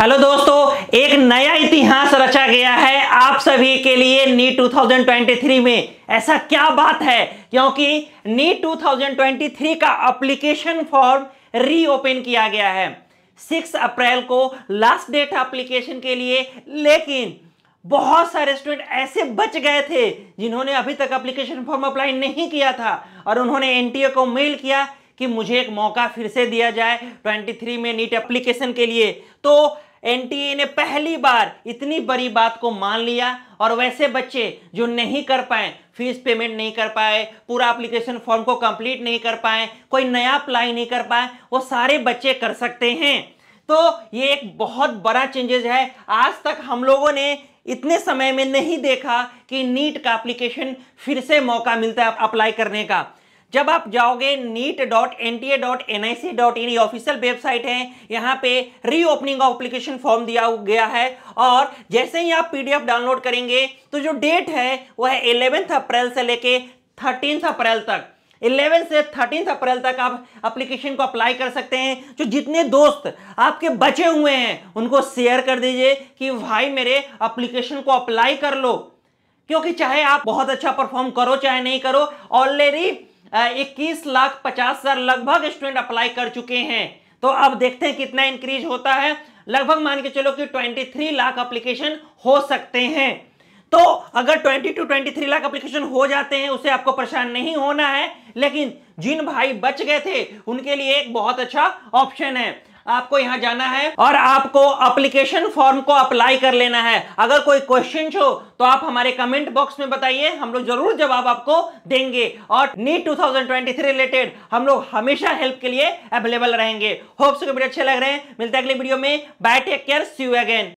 hello दोस्तों एक नया इतिहास रचा गया है आप सभी के लिए नी 2023 में ऐसा क्या बात है क्योंकि नी 2023 का अप्लीकेशन फॉर्म रीओपन किया गया है 6 अप्रैल को लास्ट डेट अप्लीकेशन के लिए लेकिन बहुत सारे स्टूडेंट ऐसे बच गए थे जिन्होंने अभी तक अप्लीकेशन फॉर्म अप्लाई नहीं किया था और उन्होंने एन को मेल किया कि मुझे एक मौका फिर से दिया जाए 23 में नीट एप्लीकेशन के लिए तो एनटीए ने पहली बार इतनी बड़ी बात को मान लिया और वैसे बच्चे जो नहीं कर पाए फीस पेमेंट नहीं कर पाए पूरा एप्लीकेशन फॉर्म को कंप्लीट नहीं कर पाए कोई नया अप्लाई नहीं कर पाए वो सारे बच्चे कर सकते हैं तो ये एक बहुत बड़ा चेंजेस है आज तक हम लोगों ने इतने समय में नहीं देखा कि नीट का एप्लीकेशन फिर से मौका मिलता है अप्लाई करने का जब आप जाओगे NEET dot N T A dot N I C dot in official website है यहाँ पे रीओपनिंग एप्लीकेशन फॉर्म दिया गया है और जैसे ही आप पीडीएफ डाउनलोड करेंगे तो जो डेट है वह है इलेवेंथ अप्रैल से लेके थर्टीन अप्रैल तक इलेवेंथ से थर्टीन अप्रैल तक आप अप्लीकेशन को अप्लाई कर सकते हैं जो जितने दोस्त आपके बचे हुए हैं उनको शेयर कर दीजिए कि भाई मेरे अप्लीकेशन को अप्लाई कर लो क्योंकि चाहे आप बहुत अच्छा परफॉर्म करो चाहे नहीं करो ऑलरेडी इक्कीस लाख पचास हजार लगभग स्टूडेंट अप्लाई कर चुके हैं तो अब देखते हैं कितना इंक्रीज होता है लगभग मान के चलो कि 23 लाख एप्लीकेशन हो सकते हैं तो अगर 22 टू ट्वेंटी लाख एप्लीकेशन हो जाते हैं उसे आपको परेशान नहीं होना है लेकिन जिन भाई बच गए थे उनके लिए एक बहुत अच्छा ऑप्शन है आपको यहां जाना है और आपको अप्लीकेशन फॉर्म को अप्लाई कर लेना है अगर कोई क्वेश्चन हो तो आप हमारे कमेंट बॉक्स में बताइए हम लोग जरूर जवाब आपको देंगे और नीट 2023 रिलेटेड हम लोग हमेशा हेल्प के लिए अवेलेबल रहेंगे होप्स के वीडियो अच्छे लग रहे हैं मिलते हैं अगले वीडियो में bye take care see you again